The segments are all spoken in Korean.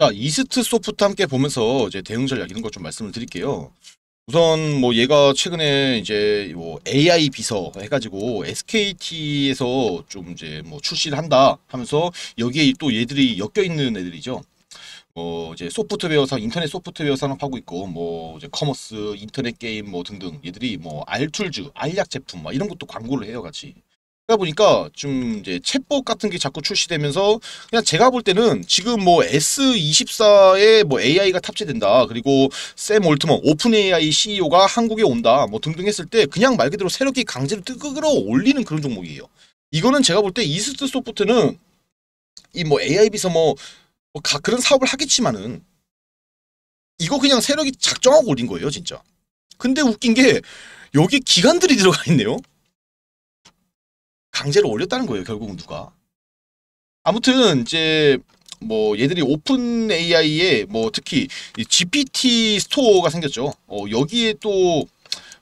자, 이스트 소프트 함께 보면서 이제 대응 전략 이런 것 좀 말씀을 드릴게요. 우선 뭐 얘가 최근에 이제 뭐 AI 비서 해가지고 SKT에서 좀 이제 뭐 출시를 한다 하면서 여기에 또 얘들이 엮여 있는 애들이죠. 뭐 이제 소프트웨어 상 인터넷 소프트웨어 산업하고 있고 뭐 이제 커머스 인터넷 게임 뭐 등등 얘들이 뭐 알툴즈 알약 제품 막 이런 것도 광고를 해요 같이 그러다 보니까 좀 이제 챗봇 같은 게 자꾸 출시되면서 그냥 제가 볼 때는 지금 뭐 S24에 뭐 AI가 탑재된다. 그리고 샘 올트먼 오픈 AI CEO가 한국에 온다. 뭐 등등 했을 때 그냥 말 그대로 새롭게 강제로 뜨거끌어올리는 그런 종목이에요. 이거는 제가 볼 때 이스트 소프트는 이 뭐 AI 비서 뭐, 뭐 가, 그런 사업을 하겠지만은 이거 그냥 세력이 작정하고 올린 거예요, 진짜. 근데 웃긴 게 여기 기관들이 들어가 있네요. 강제로 올렸다는 거예요. 결국은 누가. 아무튼 이제 뭐 얘들이 오픈 AI에 뭐 특히 GPT 스토어가 생겼죠. 어 여기에 또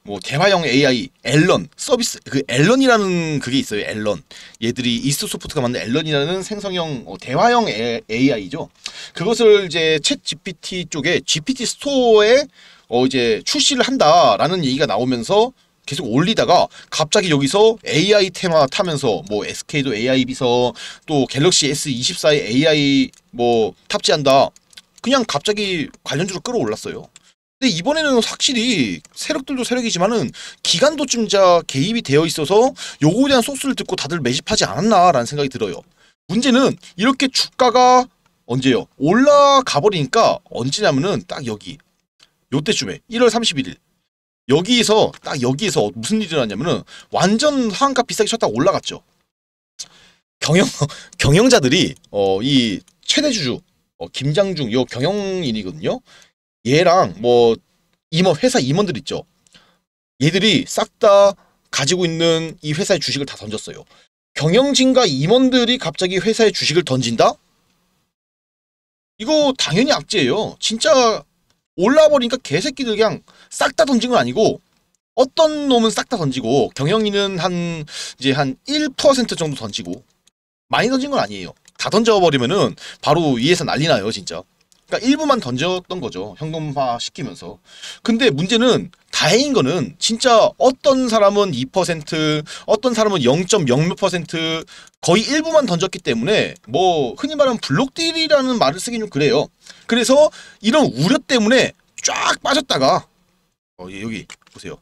뭐 대화형 AI 앨런 서비스 그 앨런이라는 그게 있어요. 앨런 얘들이 이스소프트가 만든 앨런이라는 생성형 어 대화형 AI죠. 그것을 이제 챗 GPT 쪽에 GPT 스토어에 어 이제 출시를 한다라는 얘기가 나오면서 계속 올리다가 갑자기 여기서 AI 테마 타면서 뭐 SK도 AI 비서 또 갤럭시 S24에 AI 뭐 탑재한다 그냥 갑자기 관련주로 끌어올랐어요. 근데 이번에는 확실히 세력들도 세력이지만은 기간도쯤자 개입이 되어 있어서 요거에 대한 소스를 듣고 다들 매집하지 않았나라는 생각이 들어요. 문제는 이렇게 주가가 언제요? 올라가 버리니까 언제냐면은 딱 여기 요때쯤에 1월 31일 여기서 딱 여기서 무슨 일이 일어났냐면은 완전 하한가 비싸게 쳤다가 올라갔죠. 경영 경영자들이 어 이 최대 주주 어, 김장중 요 경영인이거든요. 얘랑 뭐 임원 회사 임원들 있죠. 얘들이 싹 다 가지고 있는 이 회사의 주식을 다 던졌어요. 경영진과 임원들이 갑자기 회사의 주식을 던진다? 이거 당연히 악재예요. 진짜 올라 버리니까 개새끼들 그냥 싹 다 던진 건 아니고 어떤 놈은 싹 다 던지고 경영이는 한 이제 한 1% 정도 던지고 많이 던진 건 아니에요. 다 던져버리면은 바로 위에서 난리 나요, 진짜. 그러니까 일부만 던졌던 거죠. 현금화 시키면서. 근데 문제는 다행인 거는 진짜 어떤 사람은 2% 어떤 사람은 0.0몇 거의 일부만 던졌기 때문에 뭐 흔히 말하는 블록딜이라는 말을 쓰긴 좀 그래요. 그래서 이런 우려 때문에 쫙 빠졌다가 어, 예, 여기 보세요.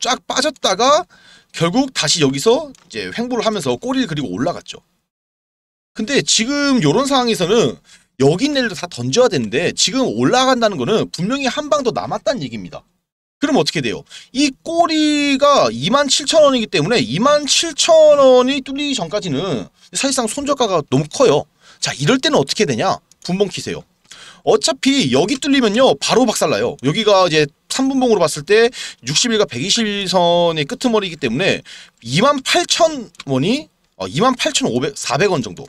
쫙 빠졌다가 결국 다시 여기서 이제 횡보를 하면서 꼬리를 그리고 올라갔죠. 근데 지금 이런 상황에서는 여기 있는 애들 다 던져야 되는데 지금 올라간다는 거는 분명히 한 방 더 남았다는 얘기입니다. 그럼 어떻게 돼요? 이 꼬리가 27,000원이기 때문에 27,000원이 뚫리기 전까지는 사실상 손절가가 너무 커요. 자 이럴 때는 어떻게 되냐? 분봉 키세요. 어차피 여기 뚫리면요 바로 박살나요 여기가 이제 3분봉으로 봤을 때 60일과 120선의 일 끄트머리이기 때문에 28,000원이 어, 28,500, 400원 정도.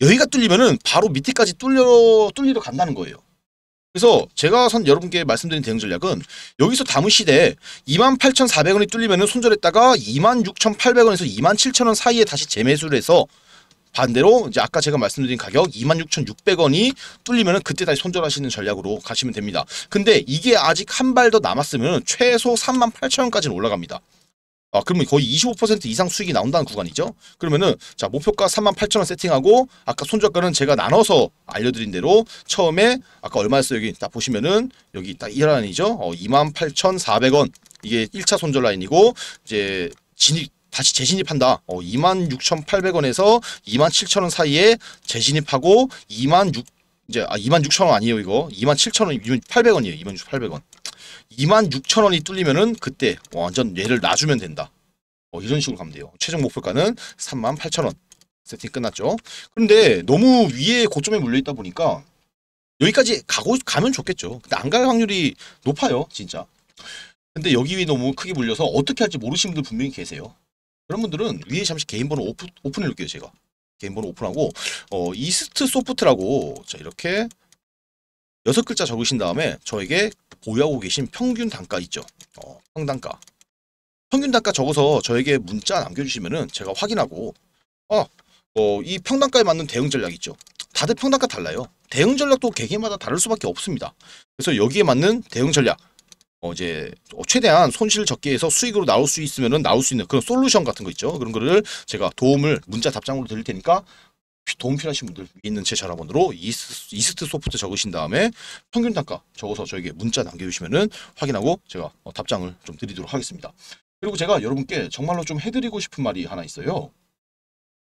여기가 뚫리면은 바로 밑에까지 뚫려, 뚫리러 간다는 거예요. 그래서 제가 선 여러분께 말씀드린 대응 전략은 여기서 다무 시대에 28,400원이 뚫리면은 손절했다가 26,800원에서 27,000원 사이에 다시 재매수를 해서 반대로 이제 아까 제가 말씀드린 가격 26,600원이 뚫리면 그때 다시 손절하시는 전략으로 가시면 됩니다. 근데 이게 아직 한 발 더 남았으면 최소 38,000원까지는 올라갑니다. 아, 그러면 거의 25% 이상 수익이 나온다는 구간이죠. 그러면은 자 목표가 38,000원 세팅하고 아까 손절가는 제가 나눠서 알려드린 대로 처음에 아까 얼마였어요 여기 딱 보시면은 여기 딱 1라인이죠. 어, 28,400원 이게 1차 손절 라인이고 이제 진입 다시 재진입한다. 어, 26,800원에서 27,000원 사이에 재진입하고 26 이제 아 26,000원 아니에요 이거 27,000원 2,800원이에요 26,800원 26,000원이 뚫리면은 그때 완전 얘를 놔주면 된다. 어, 이런 식으로 가면 돼요. 최종 목표가는 38,000원. 세팅 끝났죠. 그런데 너무 위에 고점에 물려있다 보니까 여기까지 가고 가면 좋겠죠. 근데 안 갈 확률이 높아요. 진짜. 근데 여기 위 너무 크게 물려서 어떻게 할지 모르시는 분들 분명히 계세요. 그런 분들은 위에 잠시 개인번호 오픈, 오픈해놓을게요. 제가. 개인번호 오픈하고 어, 이스트 소프트라고 자 이렇게 여섯 글자 적으신 다음에 저에게 보유하고 계신 평균 단가 있죠. 어, 평단가. 평균 단가 적어서 저에게 문자 남겨주시면은 제가 확인하고 어, 어, 이 평단가에 맞는 대응 전략 있죠. 다들 평단가 달라요. 대응 전략도 개개마다 다를 수밖에 없습니다. 그래서 여기에 맞는 대응 전략 어, 이제 최대한 손실 적게 해서 수익으로 나올 수 있으면은 나올 수 있는 그런 솔루션 같은 거 있죠. 그런 거를 제가 도움을 문자 답장으로 드릴 테니까 도움 필요하신 분들 있는 제 전화번호로 이스, 이스트 소프트 적으신 다음에 평균 단가 적어서 저에게 문자 남겨주시면 확인하고 제가 어, 답장을 좀 드리도록 하겠습니다. 그리고 제가 여러분께 정말로 좀 해드리고 싶은 말이 하나 있어요.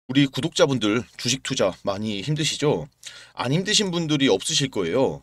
우리 구독자분들 주식 투자 많이 힘드시죠? 안 힘드신 분들이 없으실 거예요.